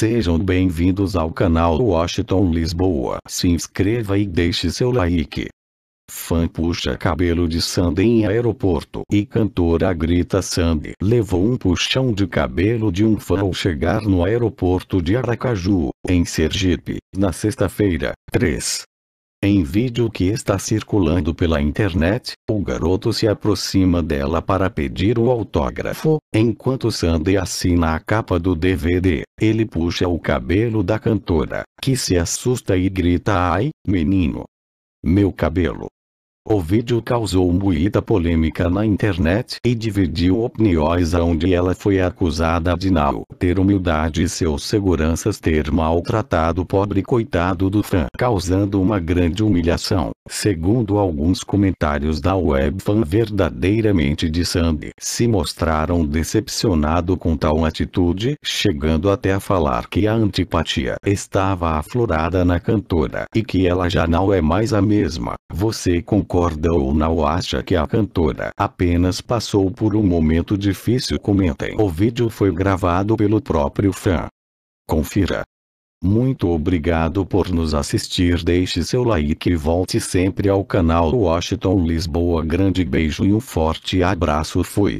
Sejam bem-vindos ao canal Washington Lisboa. Se inscreva e deixe seu like. Fã puxa cabelo de Sandy em aeroporto e cantora grita Sandy. Levou um puxão de cabelo de um fã ao chegar no aeroporto de Aracaju, em Sergipe, na sexta-feira, 3 em vídeo que está circulando pela internet, o garoto se aproxima dela para pedir o autógrafo, enquanto Sandy assina a capa do DVD. Ele puxa o cabelo da cantora, que se assusta e grita ai, menino. Meu cabelo. O vídeo causou muita polêmica na internet e dividiu opiniões onde ela foi acusada de não ter humildade e seus seguranças ter maltratado o pobre coitado do fã, causando uma grande humilhação. Segundo alguns comentários da web, fã verdadeiramente de Sandy, se mostraram decepcionado com tal atitude, chegando até a falar que a antipatia estava aflorada na cantora e que ela já não é mais a mesma. Você concorda? concorda ou não acha que a cantora apenas passou por um momento difícil comentem. O vídeo foi gravado pelo próprio fã. Confira. Muito obrigado por nos assistir deixe seu like e volte sempre ao canal Washington Lisboa grande beijo e um forte abraço fui.